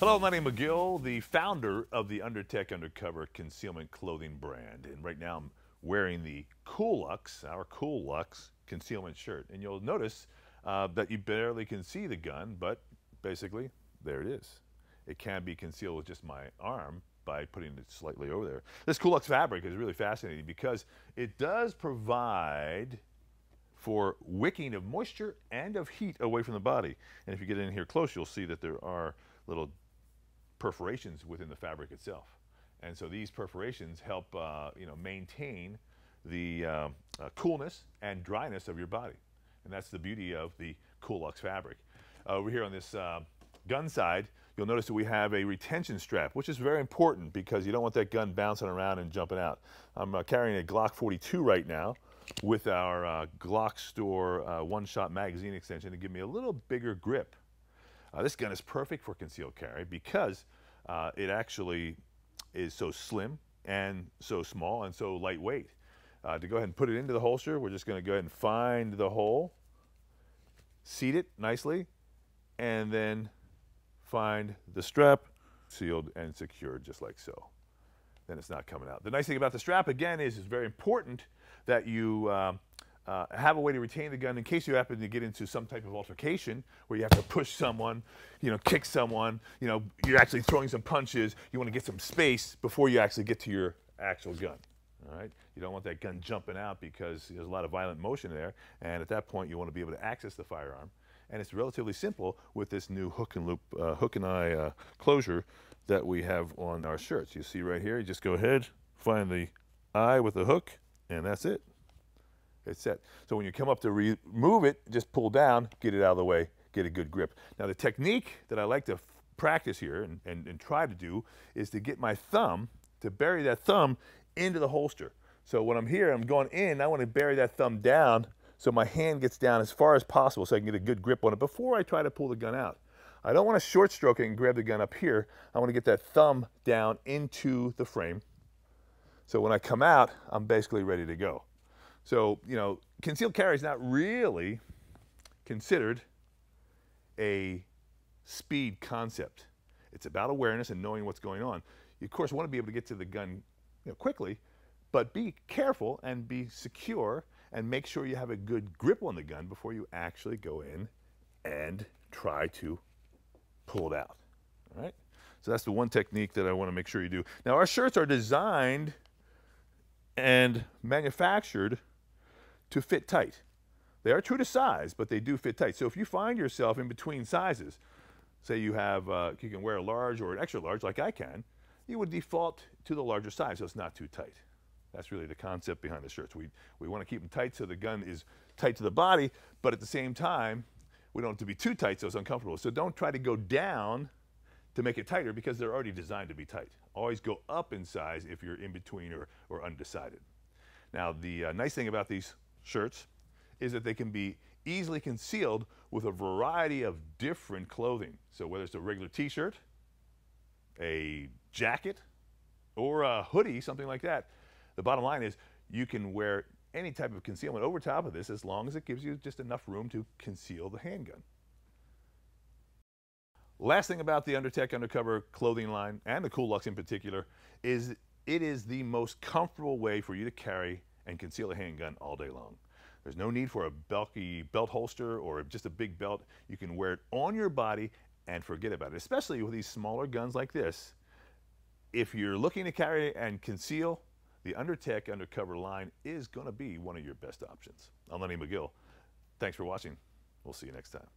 Hello, my name is McGill, the founder of the Undertech Undercover Concealment Clothing brand. And right now I'm wearing the Cool Lux, our Cool Lux concealment shirt. And you'll notice uh, that you barely can see the gun, but basically there it is. It can be concealed with just my arm by putting it slightly over there. This Cool Lux fabric is really fascinating because it does provide for wicking of moisture and of heat away from the body. And if you get in here close, you'll see that there are little perforations within the fabric itself. And so these perforations help uh, you know, maintain the uh, uh, coolness and dryness of your body. And that's the beauty of the Coolux fabric. Uh, over here on this uh, gun side, you'll notice that we have a retention strap, which is very important because you don't want that gun bouncing around and jumping out. I'm uh, carrying a Glock 42 right now with our Glock Store one-shot magazine extension to give me a little bigger grip uh, this gun is perfect for concealed carry because uh, it actually is so slim and so small and so lightweight. Uh, to go ahead and put it into the holster, we're just going to go ahead and find the hole, seat it nicely, and then find the strap, sealed and secured just like so. Then it's not coming out. The nice thing about the strap, again, is it's very important that you um, uh, have a way to retain the gun in case you happen to get into some type of altercation where you have to push someone, you know, kick someone, you know, you're actually throwing some punches. You want to get some space before you actually get to your actual gun. All right, you don't want that gun jumping out because there's a lot of violent motion there, and at that point you want to be able to access the firearm. And it's relatively simple with this new hook and loop, uh, hook and eye uh, closure that we have on our shirts. You see right here, you just go ahead, find the eye with the hook, and that's it it's set. So when you come up to remove it, just pull down, get it out of the way, get a good grip. Now the technique that I like to practice here and, and, and try to do is to get my thumb, to bury that thumb into the holster. So when I'm here, I'm going in, I want to bury that thumb down so my hand gets down as far as possible so I can get a good grip on it before I try to pull the gun out. I don't want to short stroke it and grab the gun up here. I want to get that thumb down into the frame. So when I come out, I'm basically ready to go. So, you know, concealed carry is not really considered a speed concept. It's about awareness and knowing what's going on. You, of course, want to be able to get to the gun you know, quickly, but be careful and be secure and make sure you have a good grip on the gun before you actually go in and try to pull it out. All right? So that's the one technique that I want to make sure you do. Now, our shirts are designed and manufactured to fit tight. They are true to size, but they do fit tight. So if you find yourself in between sizes, say you have, uh, you can wear a large or an extra large like I can, you would default to the larger size so it's not too tight. That's really the concept behind the shirts. We, we want to keep them tight so the gun is tight to the body, but at the same time, we don't have to be too tight so it's uncomfortable. So don't try to go down to make it tighter because they're already designed to be tight. Always go up in size if you're in between or, or undecided. Now, the uh, nice thing about these shirts is that they can be easily concealed with a variety of different clothing. So whether it's a regular t-shirt, a jacket, or a hoodie, something like that, the bottom line is you can wear any type of concealment over top of this as long as it gives you just enough room to conceal the handgun. Last thing about the Undertech Undercover clothing line, and the Cool Lux in particular, is it is the most comfortable way for you to carry and conceal a handgun all day long. There's no need for a bulky belt holster or just a big belt. You can wear it on your body and forget about it, especially with these smaller guns like this. If you're looking to carry and conceal, the Undertech Undercover line is going to be one of your best options. I'm Lenny McGill. Thanks for watching. We'll see you next time.